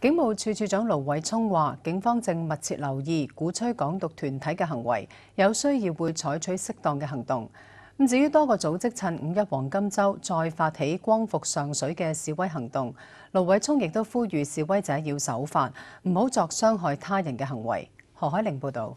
警务处处长卢伟聪话：，警方正密切留意鼓吹港独团体嘅行为，有需要会采取适当嘅行动。咁至于多个组织趁五一黄金周再发起光复上水嘅示威行动，卢伟聪亦都呼吁示威者要守法，唔好作伤害他人嘅行为。何海玲报道。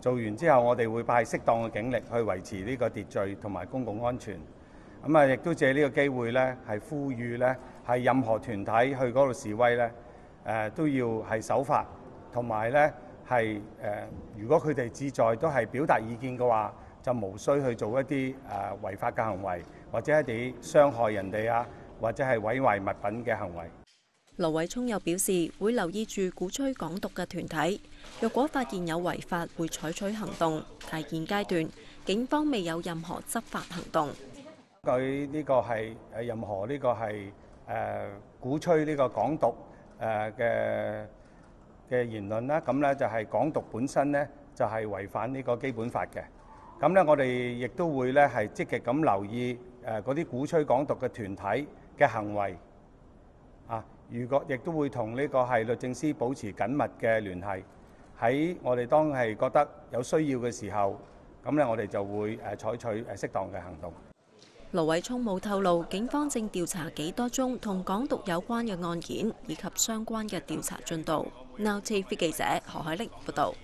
做完之後，我哋會派適當嘅警力去維持呢個秩序同埋公共安全。咁啊，亦都借呢個機會咧，係呼籲咧，係任何團體去嗰度示威咧，誒都要係守法，同埋咧係誒，如果佢哋自在都係表達意見嘅話，就無需去做一啲誒違法嘅行為，或者一啲傷害人哋啊，或者係毀壞物品嘅行為。卢伟聪又表示会留意住鼓吹港独嘅团体，若果发现有违法，会采取行动。但现阶段警方未有任何执法行动。佢呢个系诶任何呢个系诶鼓吹呢个港独诶嘅嘅言论啦。咁咧就系港独本身咧就系违反呢个基本法嘅。咁咧我哋亦都会咧系积极咁留意诶嗰啲鼓吹港独嘅团体嘅行为啊。如果亦都會同呢個係律政司保持緊密嘅聯繫，喺我哋當係覺得有需要嘅時候，咁咧我哋就會誒採取誒適當嘅行動。盧偉聰冇透露警方正調查幾多宗同港獨有關嘅案件以及相關嘅調查進度。now TV 記者何海力報道。